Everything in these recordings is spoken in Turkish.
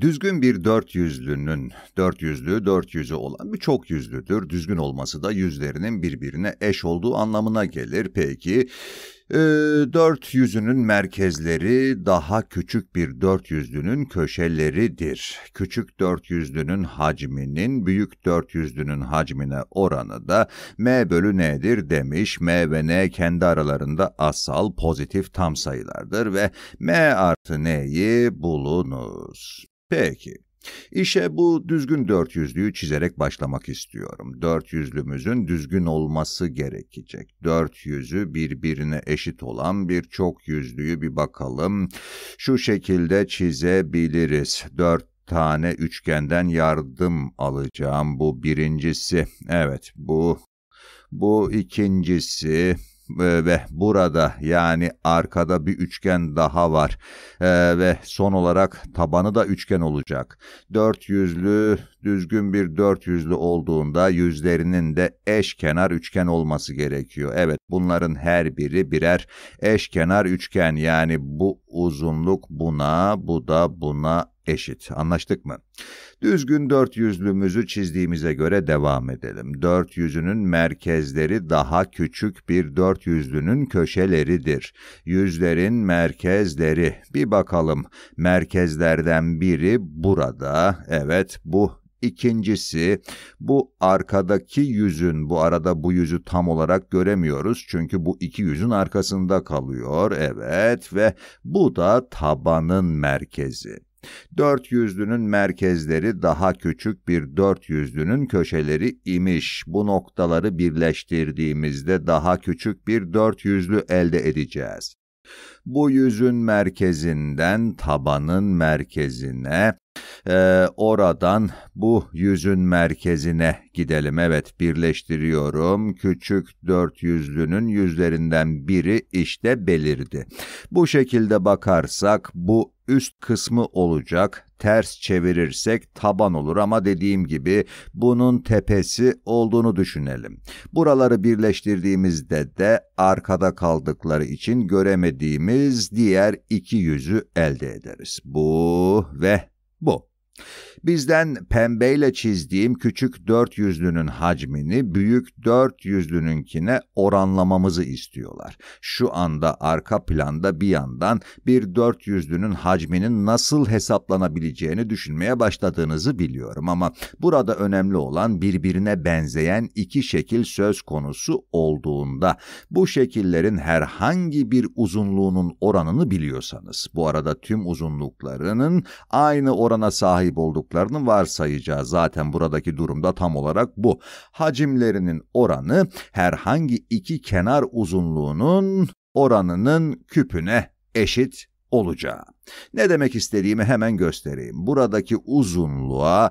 Düzgün bir dört yüzlünün, dört yüzlü, dört yüzü olan bir çok yüzlüdür. Düzgün olması da yüzlerinin birbirine eş olduğu anlamına gelir. Peki, e, dört yüzünün merkezleri daha küçük bir dört yüzlünün köşeleridir. Küçük dört yüzlünün hacminin büyük dört yüzlünün hacmine oranı da m bölü n'dir demiş. m ve n kendi aralarında asal pozitif tam sayılardır ve m artı n'yi bulunuz. Peki. İşe bu düzgün dört yüzlüyü çizerek başlamak istiyorum. Dört yüzlümüzün düzgün olması gerekecek. Dört yüzü birbirine eşit olan bir çok yüzlüyü bir bakalım. Şu şekilde çizebiliriz. Dört tane üçgenden yardım alacağım. Bu birincisi. Evet bu bu ikincisi ve burada yani arkada bir üçgen daha var ee, ve son olarak tabanı da üçgen olacak. Dört yüzlü düzgün bir dört yüzlü olduğunda yüzlerinin de eşkenar üçgen olması gerekiyor. Evet bunların her biri birer eşkenar üçgen yani bu uzunluk buna bu da buna eşit. Anlaştık mı? Düzgün dört yüzlümüzü çizdiğimize göre devam edelim. Dört yüzünün merkezleri daha küçük bir dört yüzlünün köşeleridir. Yüzlerin merkezleri. Bir bakalım. Merkezlerden biri burada. Evet bu İkincisi bu arkadaki yüzün bu arada bu yüzü tam olarak göremiyoruz çünkü bu iki yüzün arkasında kalıyor evet ve bu da tabanın merkezi. Dört yüzlünün merkezleri daha küçük bir dört yüzlünün köşeleri imiş. Bu noktaları birleştirdiğimizde daha küçük bir dört yüzlü elde edeceğiz. Bu yüzün merkezinden tabanın merkezine, ee, oradan bu yüzün merkezine gidelim. Evet birleştiriyorum. Küçük dört yüzlünün yüzlerinden biri işte belirdi. Bu şekilde bakarsak bu üst kısmı olacak. Ters çevirirsek taban olur ama dediğim gibi bunun tepesi olduğunu düşünelim. Buraları birleştirdiğimizde de arkada kaldıkları için göremediğimiz diğer iki yüzü elde ederiz. Bu ve bu. Bizden pembeyle çizdiğim küçük dört yüzlünün hacmini büyük dört yüzlününkine oranlamamızı istiyorlar. Şu anda arka planda bir yandan bir dört yüzlünün hacminin nasıl hesaplanabileceğini düşünmeye başladığınızı biliyorum ama burada önemli olan birbirine benzeyen iki şekil söz konusu olduğunda bu şekillerin herhangi bir uzunluğunun oranını biliyorsanız bu arada tüm uzunluklarının aynı orana sahip sahip olduklarını varsayacağız. Zaten buradaki durumda tam olarak bu. Hacimlerinin oranı herhangi iki kenar uzunluğunun oranının küpüne eşit olacağı. Ne demek istediğimi hemen göstereyim. Buradaki uzunluğa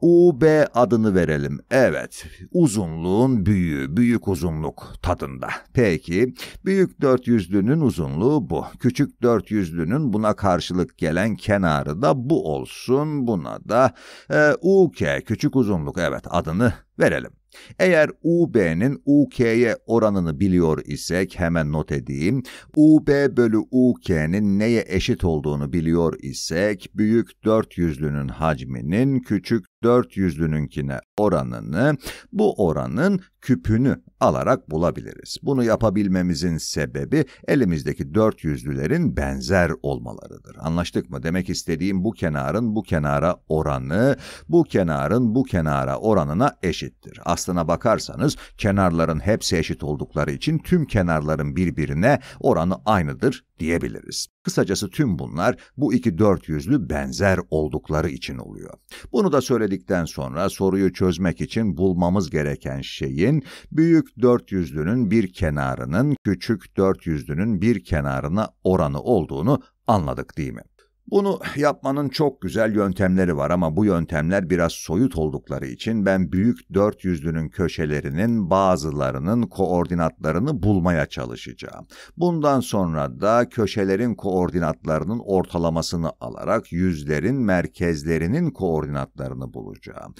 UB adını verelim. Evet, uzunluğun büyüğü, büyük uzunluk tadında. Peki, büyük dörtyüzlünün uzunluğu bu. Küçük dörtyüzlünün buna karşılık gelen kenarı da bu olsun. Buna da e, UK, küçük uzunluk, evet adını verelim. Eğer UB'nin UK'ye oranını biliyor isek hemen not edeyim. UB bölü UK'nin neye eşit olduğunu biliyor isek büyük 400'lünün hacminin küçük 400'lününkine oranını bu oranın küpünü alarak bulabiliriz. Bunu yapabilmemizin sebebi elimizdeki 400'lülerin benzer olmalarıdır. Anlaştık mı? Demek istediğim bu kenarın bu kenara oranı, bu kenarın bu kenara oranına eşit eşittir. Aslına bakarsanız kenarların hepsi eşit oldukları için tüm kenarların birbirine oranı aynıdır diyebiliriz. Kısacası tüm bunlar bu iki dört yüzlü benzer oldukları için oluyor. Bunu da söyledikten sonra soruyu çözmek için bulmamız gereken şeyin büyük dört yüzlünün bir kenarının küçük dört yüzlünün bir kenarına oranı olduğunu anladık değil mi? Bunu yapmanın çok güzel yöntemleri var ama bu yöntemler biraz soyut oldukları için ben büyük dört yüzlünün köşelerinin bazılarının koordinatlarını bulmaya çalışacağım. Bundan sonra da köşelerin koordinatlarının ortalamasını alarak yüzlerin merkezlerinin koordinatlarını bulacağım.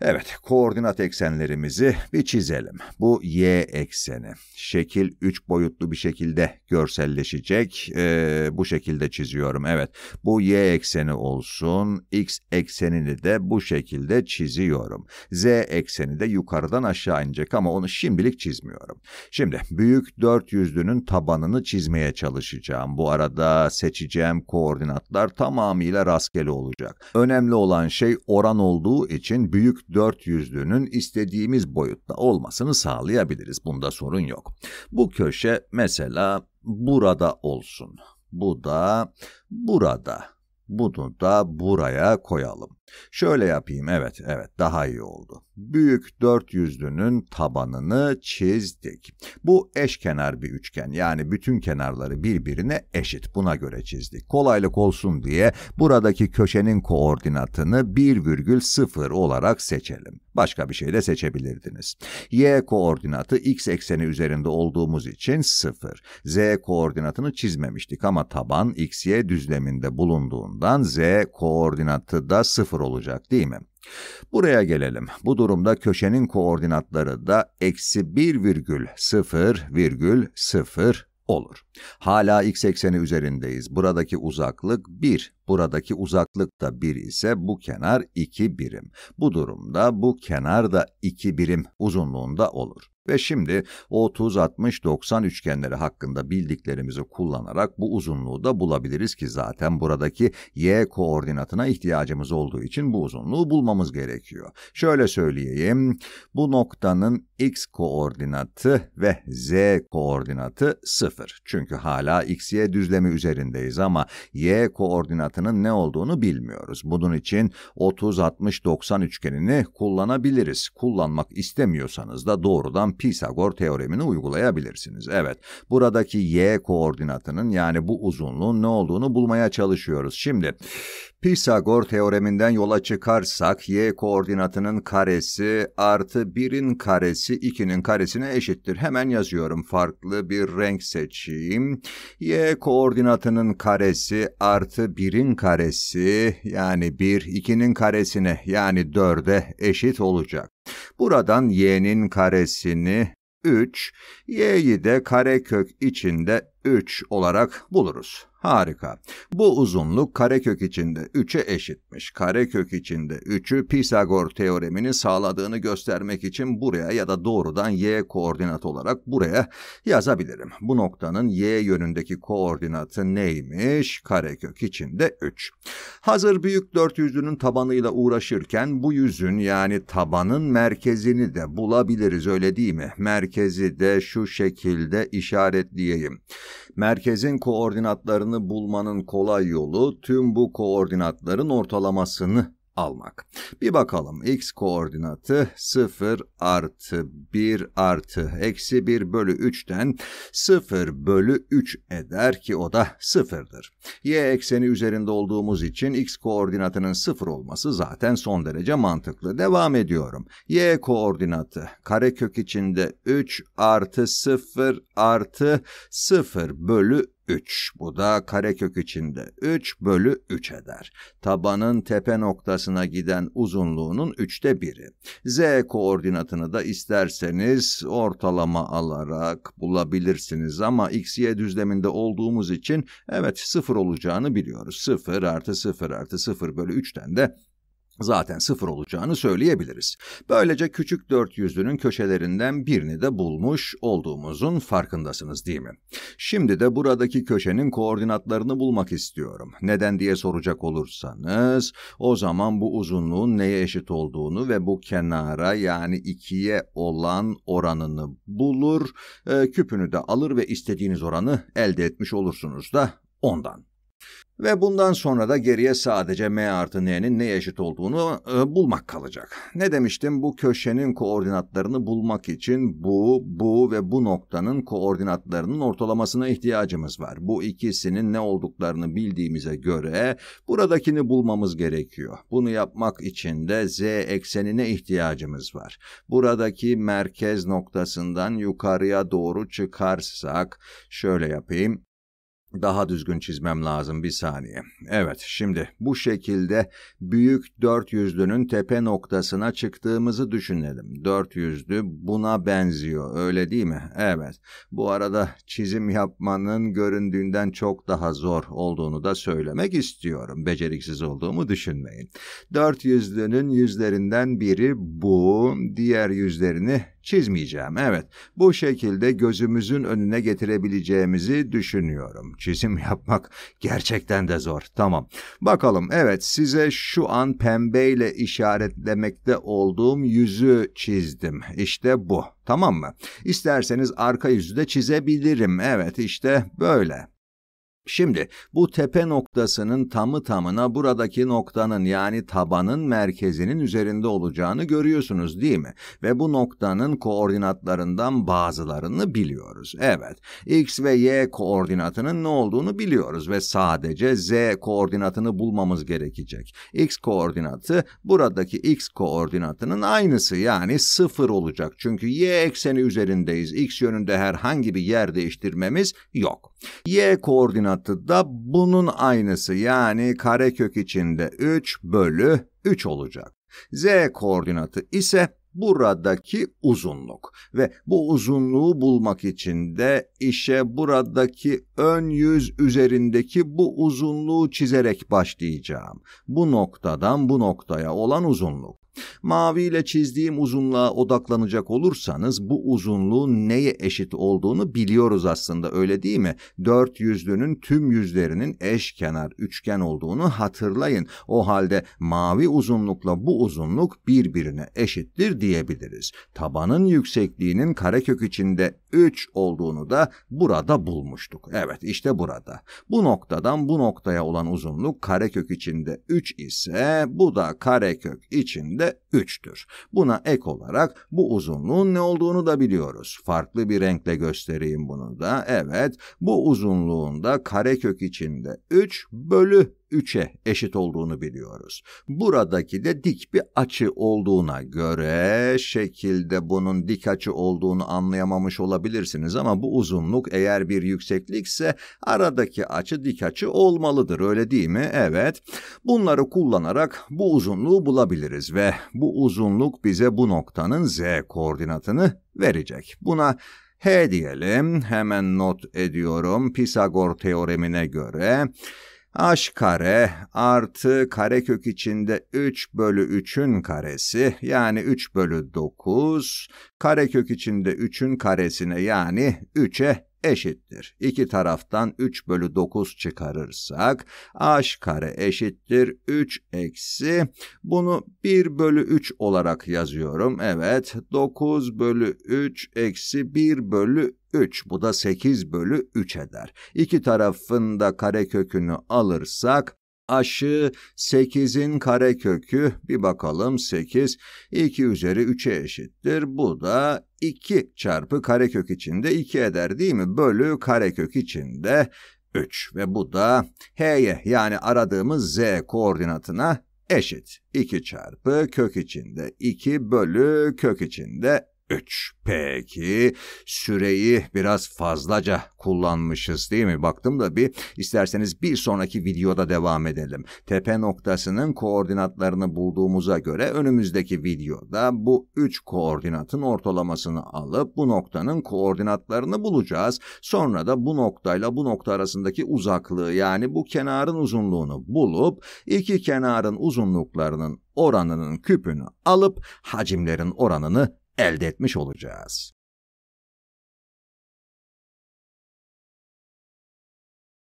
Evet, koordinat eksenlerimizi bir çizelim. Bu y ekseni. Şekil üç boyutlu bir şekilde görselleşecek. Ee, bu şekilde çiziyorum, evet. Bu bu y ekseni olsun, x eksenini de bu şekilde çiziyorum. z ekseni de yukarıdan aşağı inecek ama onu şimdilik çizmiyorum. Şimdi büyük dört yüzlünün tabanını çizmeye çalışacağım. Bu arada seçeceğim koordinatlar tamamıyla rastgele olacak. Önemli olan şey oran olduğu için büyük dört yüzlünün istediğimiz boyutta olmasını sağlayabiliriz. Bunda sorun yok. Bu köşe mesela burada olsun. Bu da burada. Bunu da buraya koyalım. Şöyle yapayım evet evet daha iyi oldu. Büyük dört yüzlünün tabanını çizdik. Bu eşkenar bir üçgen yani bütün kenarları birbirine eşit buna göre çizdik. Kolaylık olsun diye buradaki köşenin koordinatını 1,0 olarak seçelim. Başka bir şey de seçebilirdiniz. Y koordinatı x ekseni üzerinde olduğumuz için 0. Z koordinatını çizmemiştik ama taban xy düzleminde bulunduğundan z koordinatı da 0 0 olacak değil mi? Buraya gelelim. Bu durumda köşenin koordinatları da eksi 1 virgül virgül 0 0 olur. Hala x ekseni üzerindeyiz. Buradaki uzaklık 1 Buradaki uzaklık da 1 ise bu kenar 2 birim. Bu durumda bu kenar da 2 birim uzunluğunda olur. Ve şimdi 30, 60, 90 üçgenleri hakkında bildiklerimizi kullanarak bu uzunluğu da bulabiliriz ki zaten buradaki y koordinatına ihtiyacımız olduğu için bu uzunluğu bulmamız gerekiyor. Şöyle söyleyeyim, bu noktanın x koordinatı ve z koordinatı 0. Çünkü hala x-y düzlemi üzerindeyiz ama y koordinatı farkının ne olduğunu bilmiyoruz. Bunun için 30-60-90 üçgenini kullanabiliriz. Kullanmak istemiyorsanız da doğrudan Pisagor teoremini uygulayabilirsiniz. Evet, buradaki y koordinatının yani bu uzunluğun ne olduğunu bulmaya çalışıyoruz. Şimdi Pisagor teoreminden yola çıkarsak y koordinatının karesi artı 1'in karesi 2'nin karesine eşittir. Hemen yazıyorum farklı bir renk seçeyim. y koordinatının karesi artı 1'in karesi yani 1 2'nin karesine yani 4'e eşit olacak. Buradan y'nin karesini 3, y'yi de karekök içinde 3 olarak buluruz. Harika. Bu uzunluk karekök içinde 3'e eşitmiş. Karekök içinde 3'ü Pisagor teoremini sağladığını göstermek için buraya ya da doğrudan y koordinat olarak buraya yazabilirim. Bu noktanın y yönündeki koordinatı neymiş? Karekök içinde 3. Hazır büyük dörtyüzlünün tabanıyla uğraşırken bu yüzün yani tabanın merkezini de bulabiliriz öyle değil mi? Merkezi de şu şekilde işaretleyeyim. Merkezin koordinatlarını bulmanın kolay yolu tüm bu koordinatların ortalamasını almak. Bir bakalım x koordinatı 0 artı 1 artı eksi 1 bölü 3'ten 0 bölü 3 eder ki o da 0'dır. Y ekseni üzerinde olduğumuz için x koordinatının 0 olması zaten son derece mantıklı. Devam ediyorum. Y koordinatı karekök içinde 3 artı 0 artı 0 bölü 3. Bu da karekök içinde 3 bölü 3 eder. Tabanın tepe noktasına giden uzunluğunun 3'te 1'i. Z koordinatını da isterseniz ortalama alarak bulabilirsiniz ama x-y düzleminde olduğumuz için evet 0 olacağını biliyoruz. 0 artı 0 artı 0 bölü 3'ten de zaten sıfır olacağını söyleyebiliriz. Böylece küçük dört yüzlünün köşelerinden birini de bulmuş olduğumuzun farkındasınız değil mi? Şimdi de buradaki köşenin koordinatlarını bulmak istiyorum. Neden diye soracak olursanız o zaman bu uzunluğun neye eşit olduğunu ve bu kenara yani ikiye olan oranını bulur, e, küpünü de alır ve istediğiniz oranı elde etmiş olursunuz da ondan. Ve bundan sonra da geriye sadece m artı n'nin ne eşit olduğunu e, bulmak kalacak. Ne demiştim? Bu köşenin koordinatlarını bulmak için bu, bu ve bu noktanın koordinatlarının ortalamasına ihtiyacımız var. Bu ikisinin ne olduklarını bildiğimize göre buradakini bulmamız gerekiyor. Bunu yapmak için de z eksenine ihtiyacımız var. Buradaki merkez noktasından yukarıya doğru çıkarsak şöyle yapayım. Daha düzgün çizmem lazım bir saniye. Evet şimdi bu şekilde büyük dört yüzlünün tepe noktasına çıktığımızı düşünelim. Dört yüzlü buna benziyor öyle değil mi? Evet bu arada çizim yapmanın göründüğünden çok daha zor olduğunu da söylemek istiyorum. Beceriksiz olduğumu düşünmeyin. Dört yüzlünün yüzlerinden biri bu diğer yüzlerini Çizmeyeceğim, evet. Bu şekilde gözümüzün önüne getirebileceğimizi düşünüyorum. Çizim yapmak gerçekten de zor. Tamam. Bakalım, evet size şu an pembeyle işaretlemekte olduğum yüzü çizdim. İşte bu. Tamam mı? İsterseniz arka yüzü de çizebilirim. Evet, işte böyle. Şimdi bu tepe noktasının tamı tamına buradaki noktanın yani tabanın merkezinin üzerinde olacağını görüyorsunuz değil mi? Ve bu noktanın koordinatlarından bazılarını biliyoruz. Evet, x ve y koordinatının ne olduğunu biliyoruz ve sadece z koordinatını bulmamız gerekecek. x koordinatı buradaki x koordinatının aynısı yani sıfır olacak. Çünkü y ekseni üzerindeyiz. x yönünde herhangi bir yer değiştirmemiz yok. y koordinatı koordinatı da bunun aynısı yani karekök içinde 3 bölü 3 olacak. Z koordinatı ise buradaki uzunluk ve bu uzunluğu bulmak için de işe buradaki ön yüz üzerindeki bu uzunluğu çizerek başlayacağım. Bu noktadan bu noktaya olan uzunluk. Maviyle çizdiğim uzunluğa odaklanacak olursanız bu uzunluğun neye eşit olduğunu biliyoruz aslında öyle değil mi? Dört yüzlünün tüm yüzlerinin eşkenar üçgen olduğunu hatırlayın. O halde mavi uzunlukla bu uzunluk birbirine eşittir diyebiliriz. Tabanın yüksekliğinin karekök içinde 3 olduğunu da burada bulmuştuk. Evet işte burada. Bu noktadan bu noktaya olan uzunluk karekök içinde 3 ise bu da karekök içinde that 3'tür. Buna ek olarak bu uzunluğun ne olduğunu da biliyoruz. Farklı bir renkle göstereyim bunu da. Evet, bu uzunluğunda karekök içinde 3 bölü 3'e eşit olduğunu biliyoruz. Buradaki de dik bir açı olduğuna göre şekilde bunun dik açı olduğunu anlayamamış olabilirsiniz ama bu uzunluk eğer bir yükseklikse aradaki açı dik açı olmalıdır öyle değil mi? Evet. Bunları kullanarak bu uzunluğu bulabiliriz ve bu uzunluk bize bu noktanın z koordinatını verecek. Buna h diyelim. Hemen not ediyorum. Pisagor teoremine göre h kare artı karekök içinde 3 bölü 3'ün karesi yani 3 bölü 9 karekök içinde 3'ün karesine yani 3'e eşittir. İki taraftan 3 bölü 9 çıkarırsak h kare eşittir 3 eksi bunu 1 bölü 3 olarak yazıyorum. Evet 9 bölü 3 eksi 1 bölü 3 bu da 8 bölü 3 eder. İki tarafında da kare kökünü alırsak aşı 8'in karekökü bir bakalım 8 2 üzeri 3'e eşittir. Bu da 2 çarpı karekök içinde 2 eder değil mi? Bölü karekök içinde 3 ve bu da H'ye yani aradığımız Z koordinatına eşit. 2 çarpı kök içinde 2 bölü kök içinde 3. Peki süreyi biraz fazlaca kullanmışız değil mi? Baktım da bir isterseniz bir sonraki videoda devam edelim. Tepe noktasının koordinatlarını bulduğumuza göre önümüzdeki videoda bu 3 koordinatın ortalamasını alıp bu noktanın koordinatlarını bulacağız. Sonra da bu noktayla bu nokta arasındaki uzaklığı yani bu kenarın uzunluğunu bulup iki kenarın uzunluklarının oranının küpünü alıp hacimlerin oranını elde etmiş olacağız.